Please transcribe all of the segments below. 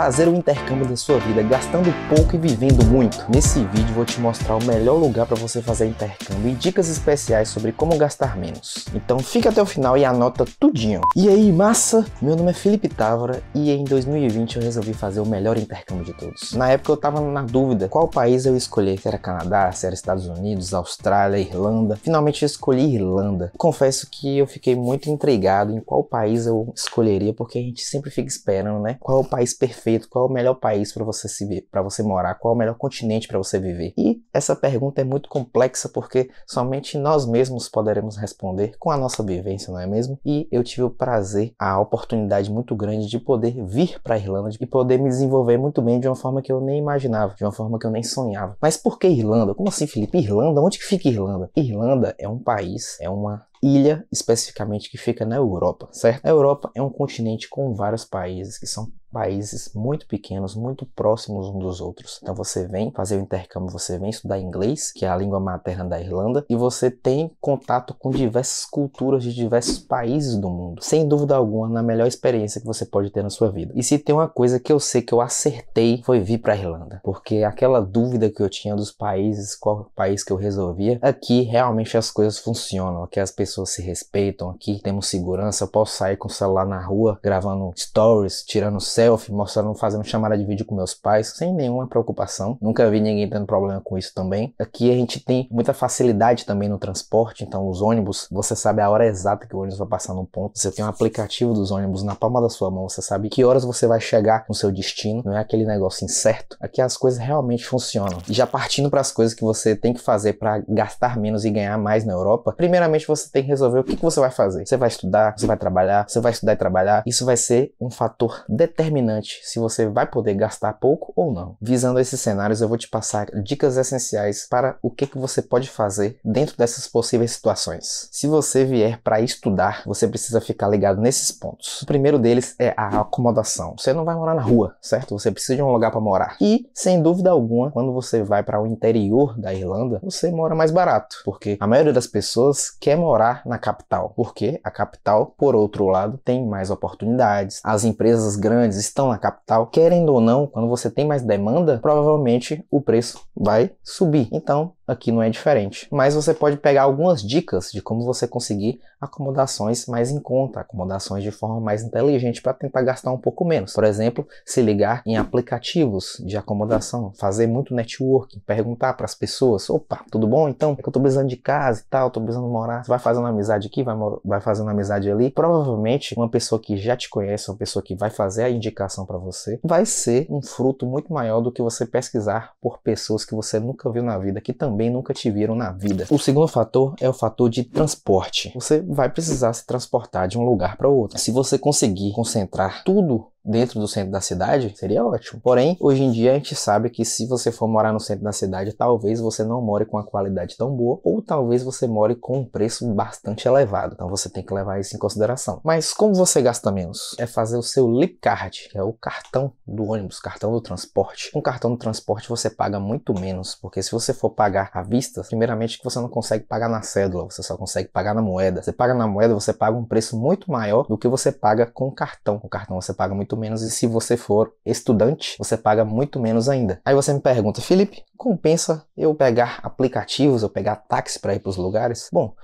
fazer o intercâmbio da sua vida gastando pouco e vivendo muito? Nesse vídeo vou te mostrar o melhor lugar para você fazer intercâmbio e dicas especiais sobre como gastar menos. Então fica até o final e anota tudinho. E aí, massa? Meu nome é Felipe Távora e em 2020 eu resolvi fazer o melhor intercâmbio de todos. Na época eu tava na dúvida qual país eu escolher, se era Canadá, se era Estados Unidos, Austrália, Irlanda. Finalmente eu escolhi Irlanda. Confesso que eu fiquei muito intrigado em qual país eu escolheria, porque a gente sempre fica esperando, né? Qual é o país perfeito qual é o melhor país para você se para você morar, qual é o melhor continente para você viver? E essa pergunta é muito complexa porque somente nós mesmos poderemos responder com a nossa vivência, não é mesmo? E eu tive o prazer, a oportunidade muito grande de poder vir para a Irlanda e poder me desenvolver muito bem de uma forma que eu nem imaginava, de uma forma que eu nem sonhava. Mas por que Irlanda? Como assim, Felipe? Irlanda? Onde que fica Irlanda? Irlanda é um país, é uma ilha especificamente que fica na Europa, certo? A Europa é um continente com vários países que são países muito pequenos, muito próximos uns dos outros. Então você vem fazer o intercâmbio, você vem estudar inglês, que é a língua materna da Irlanda, e você tem contato com diversas culturas de diversos países do mundo. Sem dúvida alguma, na melhor experiência que você pode ter na sua vida. E se tem uma coisa que eu sei que eu acertei foi vir para a Irlanda, porque aquela dúvida que eu tinha dos países, qual país que eu resolvia, aqui é realmente as coisas funcionam, aqui as pessoas pessoas se respeitam aqui, temos segurança, eu posso sair com o celular na rua, gravando stories, tirando selfie, mostrando, fazendo chamada de vídeo com meus pais, sem nenhuma preocupação. Nunca vi ninguém tendo problema com isso também. Aqui a gente tem muita facilidade também no transporte, então os ônibus, você sabe a hora exata que o ônibus vai passar no ponto. Você tem um aplicativo dos ônibus na palma da sua mão, você sabe que horas você vai chegar no seu destino, não é aquele negócio incerto. Aqui as coisas realmente funcionam. E já partindo para as coisas que você tem que fazer para gastar menos e ganhar mais na Europa, primeiramente você tem tem que resolver o que, que você vai fazer. Você vai estudar, você vai trabalhar, você vai estudar e trabalhar. Isso vai ser um fator determinante se você vai poder gastar pouco ou não. Visando esses cenários, eu vou te passar dicas essenciais para o que, que você pode fazer dentro dessas possíveis situações. Se você vier para estudar, você precisa ficar ligado nesses pontos. O primeiro deles é a acomodação. Você não vai morar na rua, certo? Você precisa de um lugar para morar. E, sem dúvida alguma, quando você vai para o interior da Irlanda, você mora mais barato, porque a maioria das pessoas quer morar estar na capital, porque a capital, por outro lado, tem mais oportunidades. As empresas grandes estão na capital, querendo ou não, quando você tem mais demanda, provavelmente o preço vai subir. Então, aqui não é diferente. Mas você pode pegar algumas dicas de como você conseguir acomodações mais em conta, acomodações de forma mais inteligente para tentar gastar um pouco menos. Por exemplo, se ligar em aplicativos de acomodação, fazer muito networking, perguntar para as pessoas: opa, tudo bom? Então, é que eu estou precisando de casa e tal, estou precisando morar. Você vai fazendo amizade aqui, vai, vai fazendo amizade ali. Provavelmente, uma pessoa que já te conhece, uma pessoa que vai fazer a indicação para você, vai ser um fruto muito maior do que você pesquisar por pessoas que você nunca viu na vida que também também nunca te viram na vida. O segundo fator é o fator de transporte. Você vai precisar se transportar de um lugar para outro. Se você conseguir concentrar tudo dentro do centro da cidade, seria ótimo. Porém, hoje em dia a gente sabe que se você for morar no centro da cidade, talvez você não more com a qualidade tão boa, ou talvez você more com um preço bastante elevado. Então você tem que levar isso em consideração. Mas como você gasta menos? É fazer o seu lip card, que é o cartão do ônibus, cartão do transporte. Com cartão do transporte você paga muito menos, porque se você for pagar à vista, primeiramente que você não consegue pagar na cédula, você só consegue pagar na moeda. Você paga na moeda, você paga um preço muito maior do que você paga com cartão. Com cartão você paga muito muito menos, e se você for estudante, você paga muito menos ainda. Aí você me pergunta, Felipe, compensa eu pegar aplicativos, eu pegar táxi para ir para os lugares? Bom,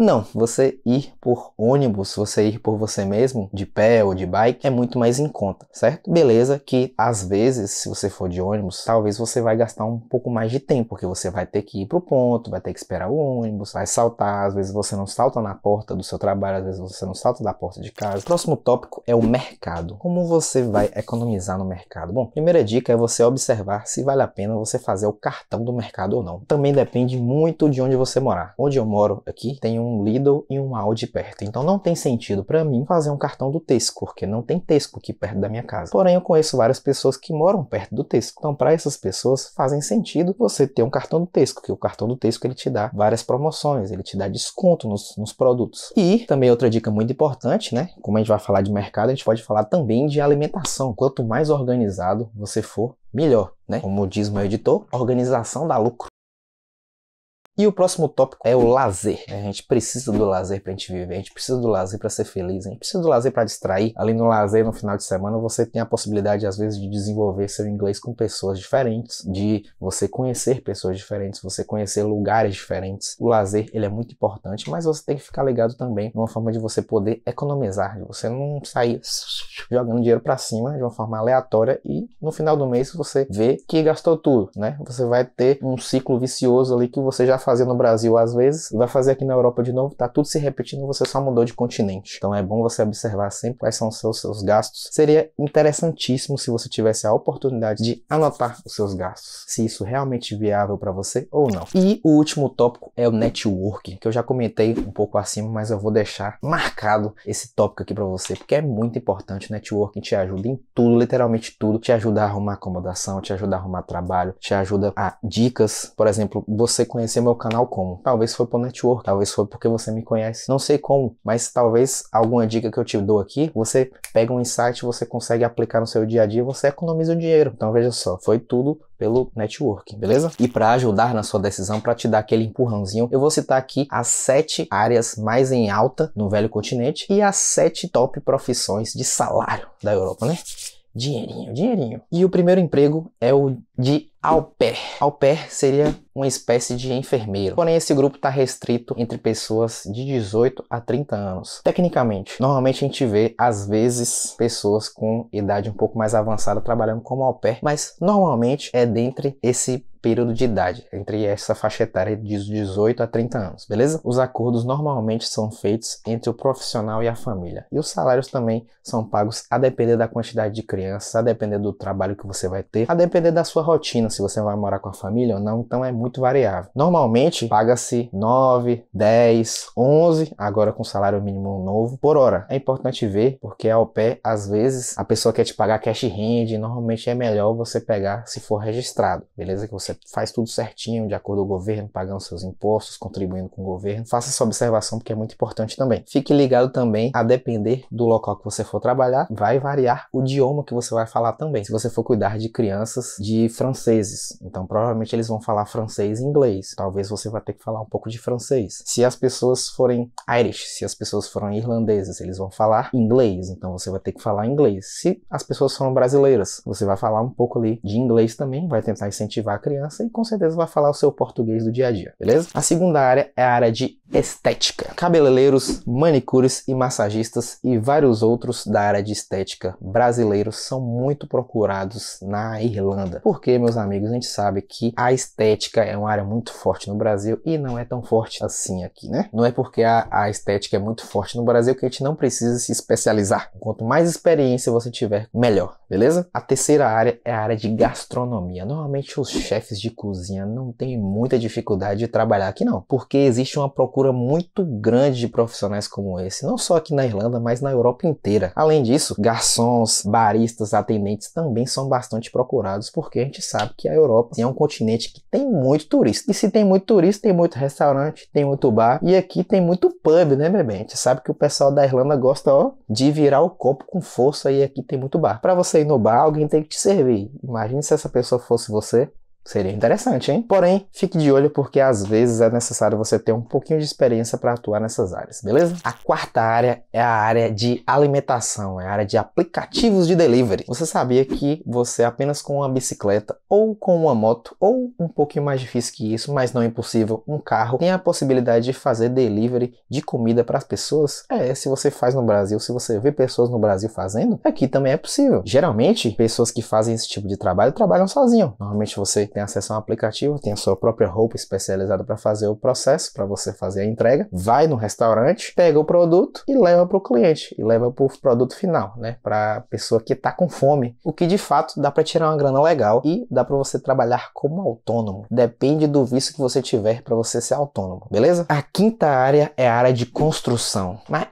não, você ir por ônibus, você ir por você mesmo, de pé ou de bike, é muito mais em conta, certo? Beleza que às vezes, se você for de ônibus, talvez você vai gastar um pouco mais de tempo, porque você vai ter que ir pro ponto, vai ter que esperar o ônibus, vai saltar, às vezes você não salta na porta do seu trabalho, às vezes você não salta da porta de casa. Próximo tópico é o mercado. Como você vai economizar no mercado? Bom, primeira dica é você observar se vale a pena você fazer o cartão do mercado ou não. Também depende muito de onde você morar. Onde eu moro aqui tem um um Lidl e um Aldi perto. Então não tem sentido para mim fazer um cartão do Tesco, porque não tem Tesco aqui perto da minha casa. Porém, eu conheço várias pessoas que moram perto do Tesco. Então, para essas pessoas, fazem sentido você ter um cartão do Tesco, que o cartão do Tesco ele te dá várias promoções, ele te dá desconto nos, nos produtos. E também outra dica muito importante, né? Como a gente vai falar de mercado, a gente pode falar também de alimentação. Quanto mais organizado você for, melhor, né? Como diz meu editor, organização dá lucro. E o próximo tópico é o lazer. Né? A gente precisa do lazer pra gente viver, a gente precisa do lazer para ser feliz, a gente precisa do lazer para distrair. Ali no lazer, no final de semana, você tem a possibilidade, às vezes, de desenvolver seu inglês com pessoas diferentes, de você conhecer pessoas diferentes, você conhecer lugares diferentes. O lazer, ele é muito importante, mas você tem que ficar ligado também numa forma de você poder economizar, de você não sair jogando dinheiro para cima de uma forma aleatória e no final do mês você vê que gastou tudo, né? Você vai ter um ciclo vicioso ali que você já fazer no Brasil às vezes, e vai fazer aqui na Europa de novo, tá tudo se repetindo, você só mudou de continente. Então é bom você observar sempre quais são os seus, seus gastos. Seria interessantíssimo se você tivesse a oportunidade de anotar os seus gastos, se isso realmente é viável para você ou não. E o último tópico é o networking, que eu já comentei um pouco acima, mas eu vou deixar marcado esse tópico aqui para você, porque é muito importante. O networking te ajuda em tudo, literalmente tudo. Te ajuda a arrumar acomodação, te ajuda a arrumar trabalho, te ajuda a dicas. Por exemplo, você conhecer meu canal como? Talvez foi por network, talvez foi porque você me conhece. Não sei como, mas talvez alguma dica que eu te dou aqui, você pega um insight, você consegue aplicar no seu dia a dia, você economiza o dinheiro. Então veja só, foi tudo pelo networking, beleza? E para ajudar na sua decisão, para te dar aquele empurrãozinho, eu vou citar aqui as sete áreas mais em alta no velho continente e as sete top profissões de salário da Europa, né? dinheirinho, dinheirinho. E o primeiro emprego é o de au pair. Au pair seria uma espécie de enfermeiro. Porém, esse grupo está restrito entre pessoas de 18 a 30 anos. Tecnicamente, normalmente a gente vê, às vezes, pessoas com idade um pouco mais avançada trabalhando como au pair, mas normalmente é dentre esse período de idade, entre essa faixa etária de 18 a 30 anos, beleza? Os acordos normalmente são feitos entre o profissional e a família. E os salários também são pagos a depender da quantidade de crianças, a depender do trabalho que você vai ter, a depender da sua rotina, se você vai morar com a família ou não, então é muito variável. Normalmente paga-se 9, 10, 11, agora com salário mínimo novo, por hora. É importante ver, porque ao pé, às vezes, a pessoa quer te pagar cash hand, normalmente é melhor você pegar se for registrado, beleza? Que você faz tudo certinho, de acordo com o governo, pagando seus impostos, contribuindo com o governo. Faça essa observação porque é muito importante também. Fique ligado também, a depender do local que você for trabalhar, vai variar o idioma que você vai falar também. Se você for cuidar de crianças de franceses, então provavelmente eles vão falar francês e inglês. Talvez você vai ter que falar um pouco de francês. Se as pessoas forem Irish, se as pessoas forem irlandesas, eles vão falar inglês, então você vai ter que falar inglês. Se as pessoas forem brasileiras, você vai falar um pouco ali de inglês também, vai tentar incentivar a criança criança e com certeza vai falar o seu português do dia a dia, beleza? A segunda área é a área de estética. Cabeleireiros, manicures e massagistas e vários outros da área de estética brasileiros são muito procurados na Irlanda. Porque, meus amigos, a gente sabe que a estética é uma área muito forte no Brasil e não é tão forte assim aqui, né? Não é porque a, a estética é muito forte no Brasil que a gente não precisa se especializar. Quanto mais experiência você tiver, melhor, beleza? A terceira área é a área de gastronomia. Normalmente os chefes de cozinha não têm muita dificuldade de trabalhar aqui não, porque existe uma procura procura muito grande de profissionais como esse, não só aqui na Irlanda, mas na Europa inteira. Além disso, garçons, baristas, atendentes também são bastante procurados, porque a gente sabe que a Europa é um continente que tem muito turista. E se tem muito turista, tem muito restaurante, tem muito bar, e aqui tem muito pub, né, bebê? A gente sabe que o pessoal da Irlanda gosta ó, de virar o copo com força, e aqui tem muito bar. Para você ir no bar, alguém tem que te servir. Imagine se essa pessoa fosse você. Seria interessante, hein? Porém, fique de olho porque às vezes é necessário você ter um pouquinho de experiência para atuar nessas áreas, beleza? A quarta área é a área de alimentação, é a área de aplicativos de delivery. Você sabia que você apenas com uma bicicleta ou com uma moto ou um pouquinho mais difícil que isso, mas não é impossível, um carro tem a possibilidade de fazer delivery de comida para as pessoas? É, se você faz no Brasil, se você vê pessoas no Brasil fazendo, aqui também é possível. Geralmente, pessoas que fazem esse tipo de trabalho trabalham sozinho. Normalmente você tem acesso a um aplicativo, tem a sua própria roupa especializada para fazer o processo, para você fazer a entrega, vai no restaurante, pega o produto e leva para o cliente, e leva para o produto final, né? Para a pessoa que está com fome. O que de fato dá para tirar uma grana legal e dá para você trabalhar como autônomo. Depende do visto que você tiver para você ser autônomo, beleza? A quinta área é a área de construção. Mas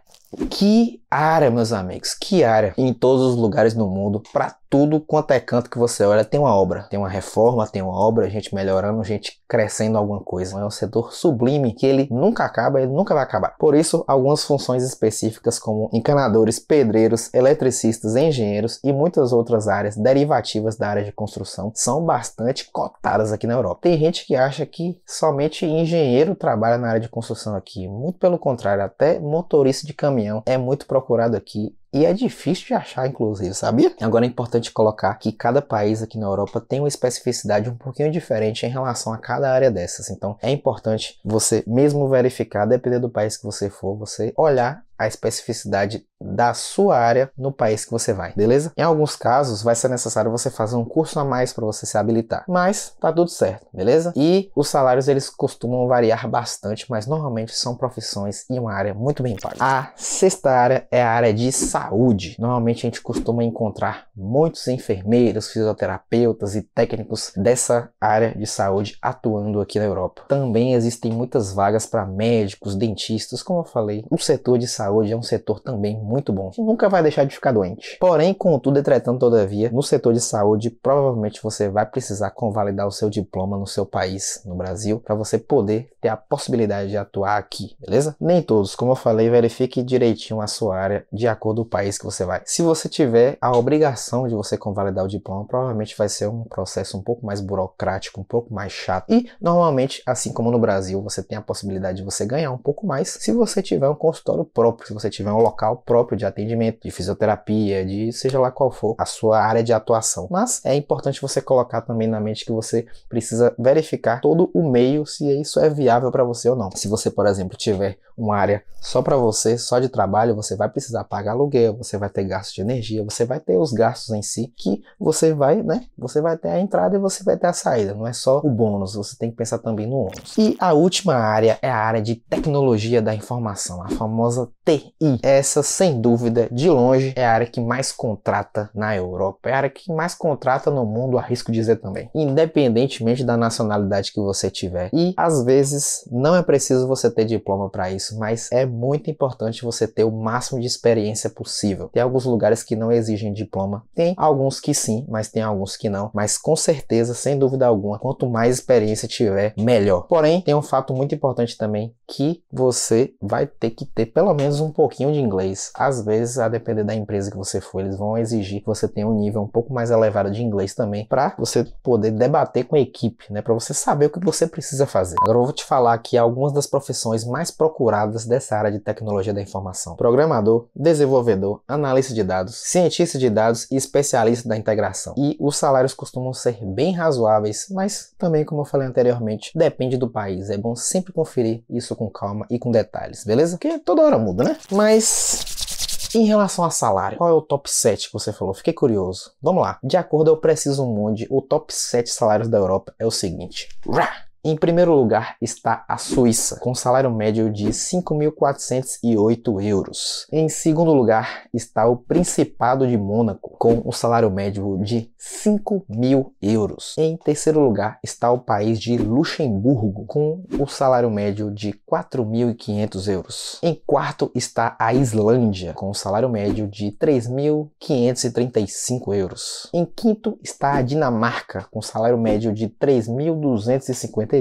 que área, meus amigos, que área. Em todos os lugares do mundo, para tudo quanto é canto que você olha, tem uma obra. Tem uma reforma, tem uma obra, gente melhorando, gente crescendo alguma coisa. É um setor sublime que ele nunca acaba, ele nunca vai acabar. Por isso, algumas funções específicas como encanadores, pedreiros, eletricistas, engenheiros e muitas outras áreas derivativas da área de construção são bastante cotadas aqui na Europa. Tem gente que acha que somente engenheiro trabalha na área de construção aqui. Muito pelo contrário, até motorista de caminhão é muito procurado aqui e é difícil de achar, inclusive, sabia? Agora é importante colocar que cada país aqui na Europa tem uma especificidade um pouquinho diferente em relação a cada área dessas. Então é importante você mesmo verificar, dependendo do país que você for, você olhar a especificidade da sua área no país que você vai, beleza? Em alguns casos vai ser necessário você fazer um curso a mais para você se habilitar, mas tá tudo certo, beleza? E os salários eles costumam variar bastante, mas normalmente são profissões em uma área muito bem paga. A sexta área é a área de saúde. Normalmente a gente costuma encontrar muitos enfermeiros, fisioterapeutas e técnicos dessa área de saúde atuando aqui na Europa. Também existem muitas vagas para médicos, dentistas, como eu falei, o setor de saúde saúde é um setor também muito bom, que nunca vai deixar de ficar doente. Porém, contudo, entretanto, todavia, no setor de saúde, provavelmente você vai precisar convalidar o seu diploma no seu país, no Brasil, para você poder ter a possibilidade de atuar aqui, beleza? Nem todos, como eu falei, verifique direitinho a sua área de acordo com o país que você vai. Se você tiver a obrigação de você convalidar o diploma, provavelmente vai ser um processo um pouco mais burocrático, um pouco mais chato. E normalmente, assim como no Brasil, você tem a possibilidade de você ganhar um pouco mais se você tiver um consultório próprio próprio, se você tiver um local próprio de atendimento, de fisioterapia, de seja lá qual for a sua área de atuação. Mas é importante você colocar também na mente que você precisa verificar todo o meio se isso é viável para você ou não. Se você, por exemplo, tiver uma área só para você, só de trabalho, você vai precisar pagar aluguel, você vai ter gastos de energia, você vai ter os gastos em si que você vai, né? Você vai ter a entrada e você vai ter a saída, não é só o bônus, você tem que pensar também no ônus. E a última área é a área de tecnologia da informação, a famosa TI. Essa, sem dúvida, de longe, é a área que mais contrata na Europa. É a área que mais contrata no mundo, arrisco dizer também. Independentemente da nacionalidade que você tiver. E, às vezes, não é preciso você ter diploma para isso, mas é muito importante você ter o máximo de experiência possível. Tem alguns lugares que não exigem diploma. Tem alguns que sim, mas tem alguns que não. Mas, com certeza, sem dúvida alguma, quanto mais experiência tiver, melhor. Porém, tem um fato muito importante também, que você vai ter que ter pelo menos menos um pouquinho de inglês. Às vezes, a depender da empresa que você for, eles vão exigir que você tenha um nível um pouco mais elevado de inglês também, para você poder debater com a equipe, né? Para você saber o que você precisa fazer. Agora eu vou te falar aqui algumas das profissões mais procuradas dessa área de tecnologia da informação: programador, desenvolvedor, analista de dados, cientista de dados e especialista da integração. E os salários costumam ser bem razoáveis, mas também, como eu falei anteriormente, depende do país. É bom sempre conferir isso com calma e com detalhes, beleza? Porque toda hora muda. Né? né? Mas em relação a salário, qual é o top 7 que você falou? Fiquei curioso. Vamos lá. De acordo eu preciso um monte, o top 7 salários da Europa é o seguinte. Rá! Em primeiro lugar está a Suíça, com salário médio de 5.408 euros. Em segundo lugar está o Principado de Mônaco, com um salário médio de 5.000 euros. Em terceiro lugar está o país de Luxemburgo, com um salário médio de 4.500 euros. Em quarto está a Islândia, com um salário médio de 3.535 euros. Em quinto está a Dinamarca, com salário médio de 3.250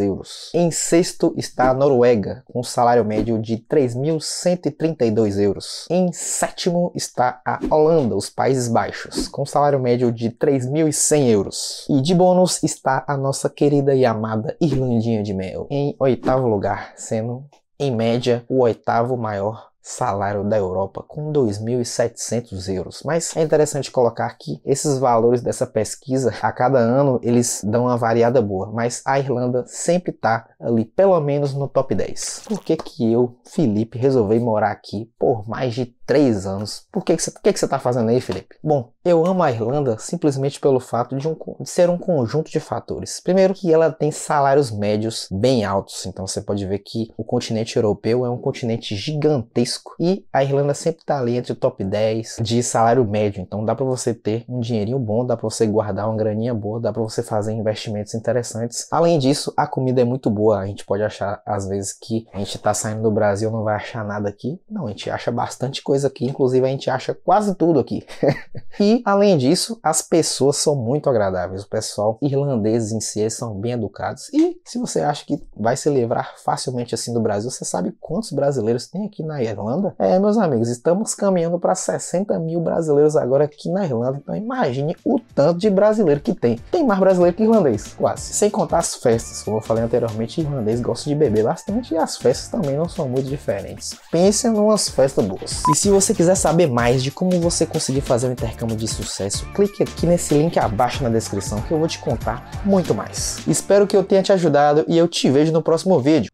euros. Em sexto está a Noruega, com um salário médio de 3.132 euros. Em sétimo está a Holanda, os Países Baixos, com um salário médio de 3.100 euros. E de bônus está a nossa querida e amada Irlandinha de Mel, em oitavo lugar, sendo, em média, o oitavo maior salário da Europa com 2.700 euros. Mas é interessante colocar que esses valores dessa pesquisa, a cada ano, eles dão uma variada boa, mas a Irlanda sempre está ali, pelo menos no top 10. Por que que eu, Felipe, resolvi morar aqui por mais de três anos? Por que que você que que está fazendo aí, Felipe? Bom, eu amo a Irlanda simplesmente pelo fato de, um, de ser um conjunto de fatores. Primeiro que ela tem salários médios bem altos, então você pode ver que o continente europeu é um continente gigantesco risco. E a Irlanda sempre está ali entre o top 10 de salário médio, então dá para você ter um dinheirinho bom, dá para você guardar uma graninha boa, dá para você fazer investimentos interessantes. Além disso, a comida é muito boa, a gente pode achar às vezes que a gente está saindo do Brasil não vai achar nada aqui. Não, a gente acha bastante coisa aqui, inclusive a gente acha quase tudo aqui. e além disso, as pessoas são muito agradáveis. O pessoal irlandeses em si são bem educados. E se você acha que vai se livrar facilmente assim do Brasil, você sabe quantos brasileiros tem aqui na Irlanda Irlanda? É, meus amigos, estamos caminhando para 60 mil brasileiros agora aqui na Irlanda, então imagine o tanto de brasileiro que tem. Tem mais brasileiro que irlandês, quase. Sem contar as festas, como eu falei anteriormente, irlandês gosta de beber bastante e as festas também não são muito diferentes. Pense em umas festas boas. E se você quiser saber mais de como você conseguir fazer um intercâmbio de sucesso, clique aqui nesse link abaixo na descrição que eu vou te contar muito mais. Espero que eu tenha te ajudado e eu te vejo no próximo vídeo.